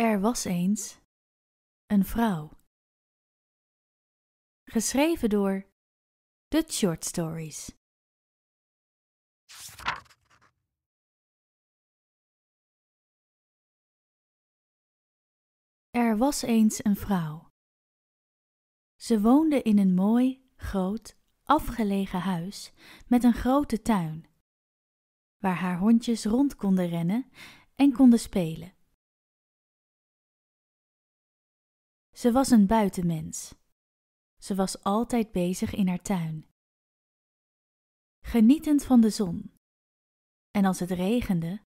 Er was eens een vrouw. Geschreven door The Short Stories. Er was eens een vrouw. Ze woonde in een mooi, groot, afgelegen huis met een grote tuin, waar haar hondjes rond konden rennen en konden spelen. Ze was een buitenmens. Ze was altijd bezig in haar tuin. Genietend van de zon. En als het regende,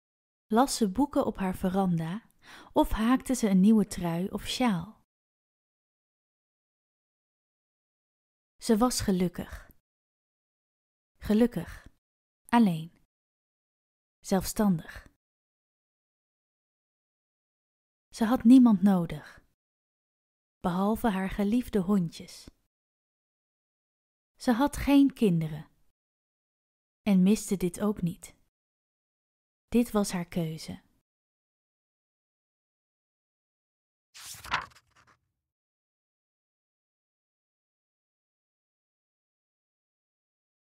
las ze boeken op haar veranda of haakte ze een nieuwe trui of sjaal. Ze was gelukkig. Gelukkig. Alleen. Zelfstandig. Ze had niemand nodig behalve haar geliefde hondjes. Ze had geen kinderen en miste dit ook niet. Dit was haar keuze.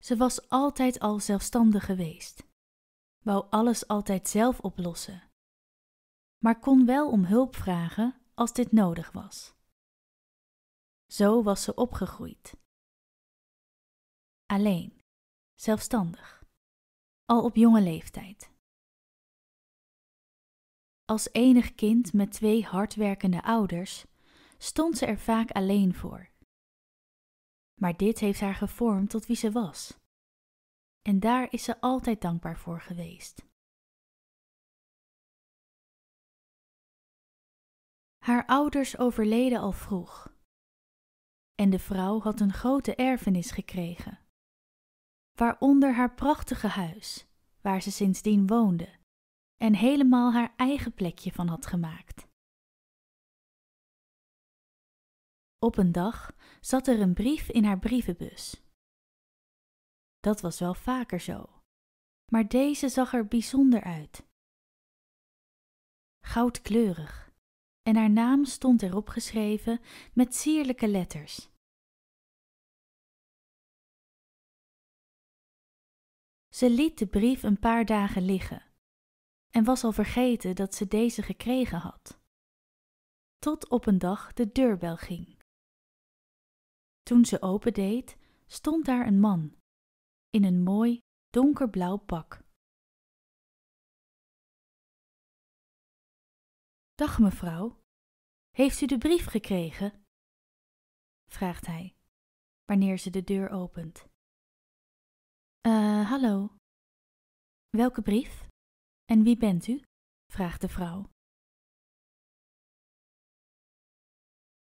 Ze was altijd al zelfstandig geweest, wou alles altijd zelf oplossen, maar kon wel om hulp vragen als dit nodig was. Zo was ze opgegroeid. Alleen, zelfstandig, al op jonge leeftijd. Als enig kind met twee hardwerkende ouders stond ze er vaak alleen voor. Maar dit heeft haar gevormd tot wie ze was. En daar is ze altijd dankbaar voor geweest. Haar ouders overleden al vroeg en de vrouw had een grote erfenis gekregen. Waaronder haar prachtige huis, waar ze sindsdien woonde en helemaal haar eigen plekje van had gemaakt. Op een dag zat er een brief in haar brievenbus. Dat was wel vaker zo, maar deze zag er bijzonder uit. Goudkleurig en haar naam stond erop geschreven met sierlijke letters. Ze liet de brief een paar dagen liggen en was al vergeten dat ze deze gekregen had. Tot op een dag de deurbel ging. Toen ze opendeed, stond daar een man in een mooi donkerblauw pak. Dag mevrouw, heeft u de brief gekregen? vraagt hij, wanneer ze de deur opent. Eh, uh, hallo. Welke brief? En wie bent u? vraagt de vrouw.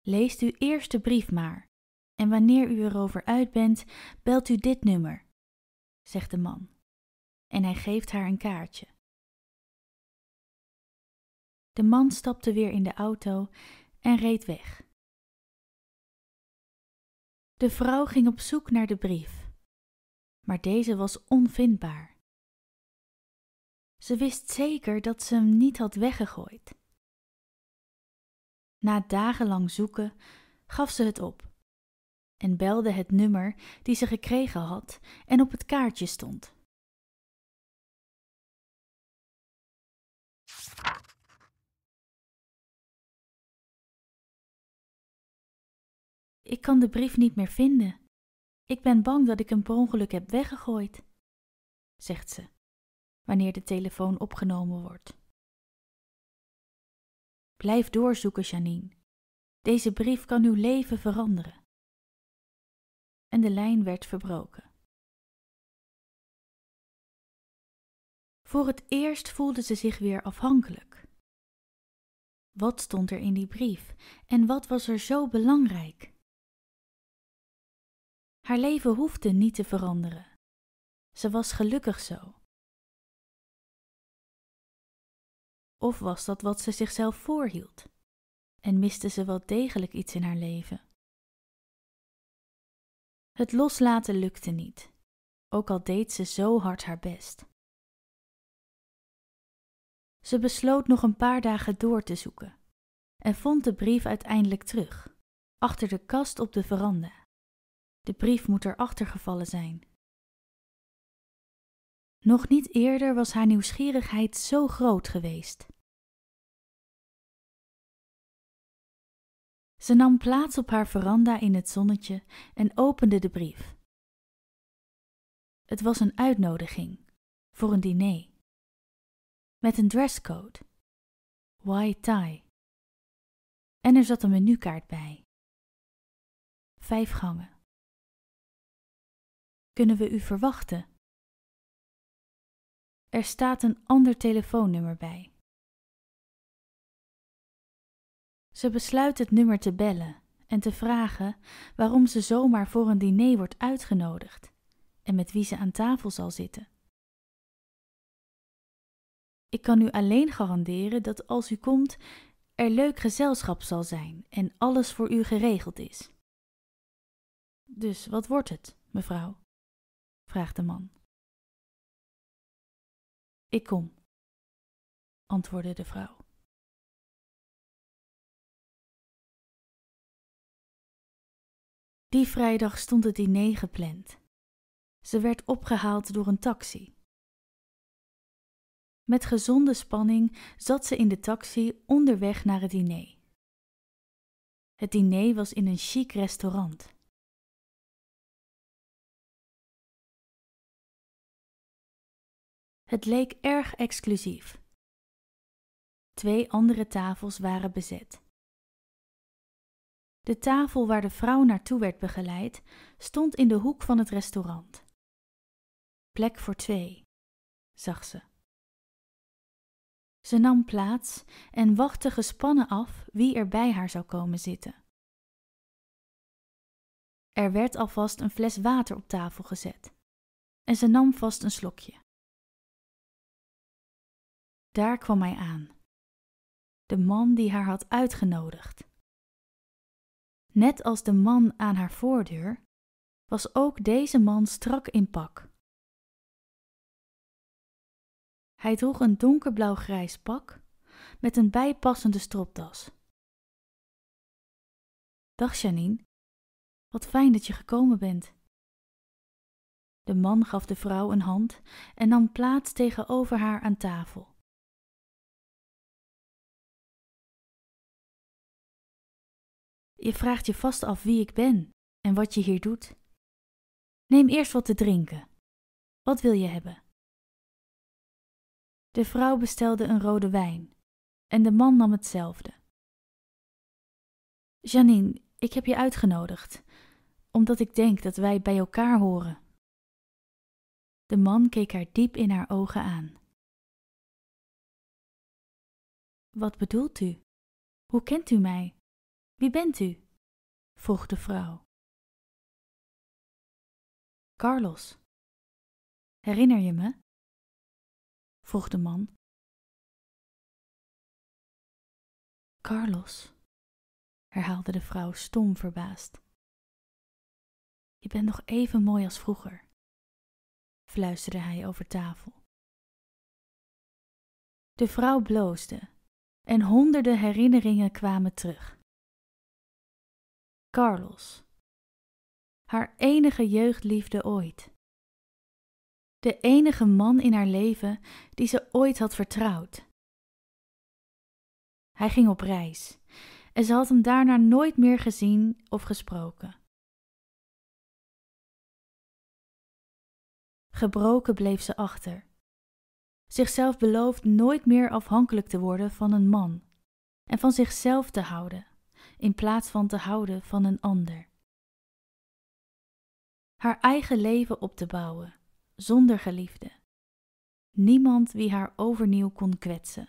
Leest u eerst de brief maar, en wanneer u erover uit bent, belt u dit nummer, zegt de man. En hij geeft haar een kaartje. De man stapte weer in de auto en reed weg. De vrouw ging op zoek naar de brief, maar deze was onvindbaar. Ze wist zeker dat ze hem niet had weggegooid. Na dagenlang zoeken gaf ze het op en belde het nummer die ze gekregen had en op het kaartje stond. Ik kan de brief niet meer vinden. Ik ben bang dat ik hem per ongeluk heb weggegooid, zegt ze, wanneer de telefoon opgenomen wordt. Blijf doorzoeken, Janine. Deze brief kan uw leven veranderen. En de lijn werd verbroken. Voor het eerst voelde ze zich weer afhankelijk. Wat stond er in die brief en wat was er zo belangrijk? Haar leven hoefde niet te veranderen. Ze was gelukkig zo. Of was dat wat ze zichzelf voorhield? En miste ze wel degelijk iets in haar leven? Het loslaten lukte niet, ook al deed ze zo hard haar best. Ze besloot nog een paar dagen door te zoeken en vond de brief uiteindelijk terug, achter de kast op de veranda. De brief moet er achtergevallen zijn. Nog niet eerder was haar nieuwsgierigheid zo groot geweest. Ze nam plaats op haar veranda in het zonnetje en opende de brief. Het was een uitnodiging voor een diner. Met een dresscode, white tie. En er zat een menukaart bij. Vijf gangen kunnen we u verwachten? Er staat een ander telefoonnummer bij. Ze besluit het nummer te bellen en te vragen waarom ze zomaar voor een diner wordt uitgenodigd en met wie ze aan tafel zal zitten. Ik kan u alleen garanderen dat als u komt, er leuk gezelschap zal zijn en alles voor u geregeld is. Dus wat wordt het, mevrouw? vraagde de man. Ik kom, antwoordde de vrouw. Die vrijdag stond het diner gepland. Ze werd opgehaald door een taxi. Met gezonde spanning zat ze in de taxi onderweg naar het diner. Het diner was in een chic restaurant. Het leek erg exclusief. Twee andere tafels waren bezet. De tafel waar de vrouw naartoe werd begeleid stond in de hoek van het restaurant. Plek voor twee, zag ze. Ze nam plaats en wachtte gespannen af wie er bij haar zou komen zitten. Er werd alvast een fles water op tafel gezet en ze nam vast een slokje. Daar kwam hij aan. De man die haar had uitgenodigd. Net als de man aan haar voordeur, was ook deze man strak in pak. Hij droeg een donkerblauw-grijs pak met een bijpassende stropdas. Dag Janine, wat fijn dat je gekomen bent. De man gaf de vrouw een hand en nam plaats tegenover haar aan tafel. Je vraagt je vast af wie ik ben en wat je hier doet. Neem eerst wat te drinken. Wat wil je hebben? De vrouw bestelde een rode wijn en de man nam hetzelfde. Janine, ik heb je uitgenodigd, omdat ik denk dat wij bij elkaar horen. De man keek haar diep in haar ogen aan. Wat bedoelt u? Hoe kent u mij? Wie bent u? vroeg de vrouw. Carlos. Herinner je me? vroeg de man. Carlos, herhaalde de vrouw stom verbaasd. Je bent nog even mooi als vroeger, fluisterde hij over tafel. De vrouw bloosde en honderden herinneringen kwamen terug. Carlos. Haar enige jeugdliefde ooit. De enige man in haar leven die ze ooit had vertrouwd. Hij ging op reis en ze had hem daarna nooit meer gezien of gesproken. Gebroken bleef ze achter. Zichzelf beloofd nooit meer afhankelijk te worden van een man en van zichzelf te houden in plaats van te houden van een ander. Haar eigen leven op te bouwen, zonder geliefde. Niemand wie haar overnieuw kon kwetsen.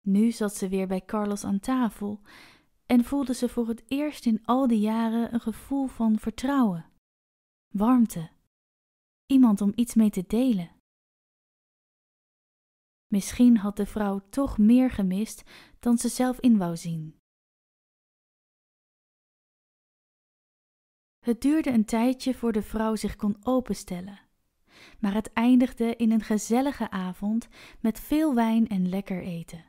Nu zat ze weer bij Carlos aan tafel en voelde ze voor het eerst in al die jaren een gevoel van vertrouwen, warmte, iemand om iets mee te delen. Misschien had de vrouw toch meer gemist dan ze zelf in wou zien. Het duurde een tijdje voor de vrouw zich kon openstellen, maar het eindigde in een gezellige avond met veel wijn en lekker eten.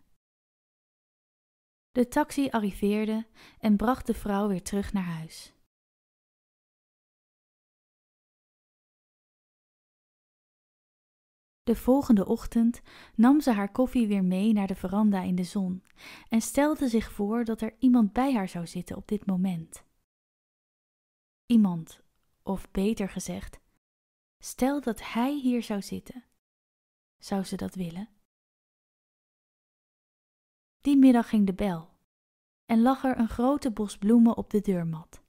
De taxi arriveerde en bracht de vrouw weer terug naar huis. De volgende ochtend nam ze haar koffie weer mee naar de veranda in de zon en stelde zich voor dat er iemand bij haar zou zitten op dit moment. Iemand, of beter gezegd, stel dat hij hier zou zitten. Zou ze dat willen? Die middag ging de bel en lag er een grote bos bloemen op de deurmat.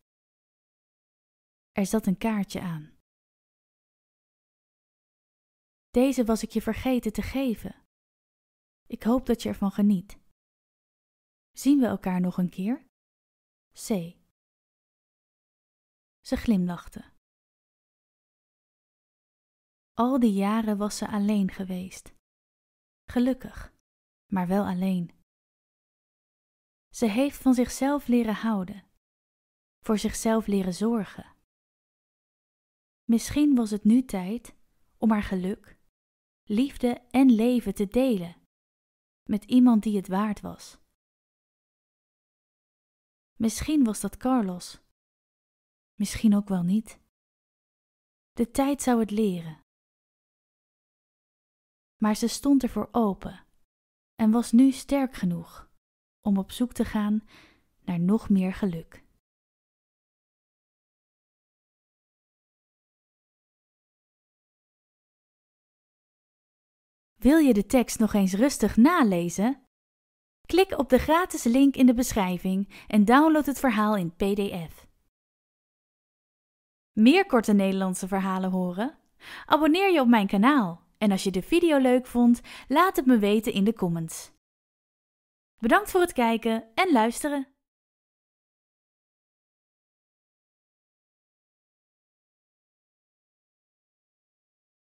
Er zat een kaartje aan deze was ik je vergeten te geven. Ik hoop dat je ervan geniet. Zien we elkaar nog een keer? C. Ze glimlachte. Al die jaren was ze alleen geweest. Gelukkig, maar wel alleen. Ze heeft van zichzelf leren houden, voor zichzelf leren zorgen. Misschien was het nu tijd om haar geluk liefde en leven te delen met iemand die het waard was. Misschien was dat Carlos, misschien ook wel niet. De tijd zou het leren. Maar ze stond ervoor open en was nu sterk genoeg om op zoek te gaan naar nog meer geluk. Wil je de tekst nog eens rustig nalezen? Klik op de gratis link in de beschrijving en download het verhaal in PDF. Meer korte Nederlandse verhalen horen? Abonneer je op mijn kanaal en als je de video leuk vond, laat het me weten in de comments. Bedankt voor het kijken en luisteren.